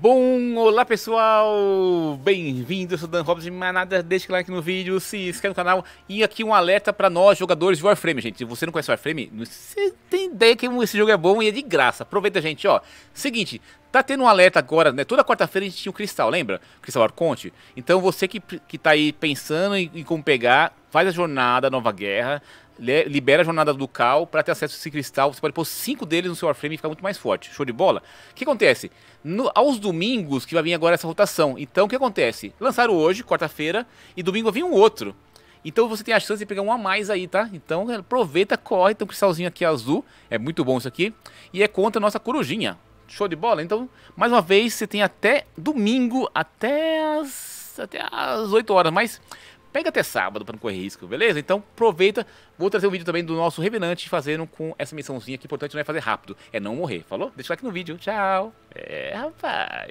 Bom, olá pessoal, bem-vindos, eu sou Dan Robson Mais nada, deixa o like no vídeo, se inscreve no canal e aqui um alerta para nós jogadores de Warframe, gente, se você não conhece Warframe, você tem ideia que esse jogo é bom e é de graça, aproveita gente, ó, seguinte, tá tendo um alerta agora, né, toda quarta-feira a gente tinha o um Cristal, lembra? Cristal Arconte, então você que, que tá aí pensando em, em como pegar, faz a jornada Nova Guerra, libera a jornada do Cal para ter acesso a esse cristal. Você pode pôr cinco deles no seu Warframe e ficar muito mais forte. Show de bola? O que acontece? No, aos domingos que vai vir agora essa rotação. Então o que acontece? Lançaram hoje, quarta-feira, e domingo vai vir um outro. Então você tem a chance de pegar um a mais aí, tá? Então aproveita, corre, tem um cristalzinho aqui azul, é muito bom isso aqui. E é contra a nossa corujinha. Show de bola? Então, mais uma vez, você tem até domingo, até as, até as 8 horas, mas pega até sábado para não correr risco, beleza? Então aproveita, vou trazer um vídeo também do nosso revenante fazendo com essa missãozinha que o é importante não é fazer rápido, é não morrer, falou? Deixa o like no vídeo, tchau! É, rapaz!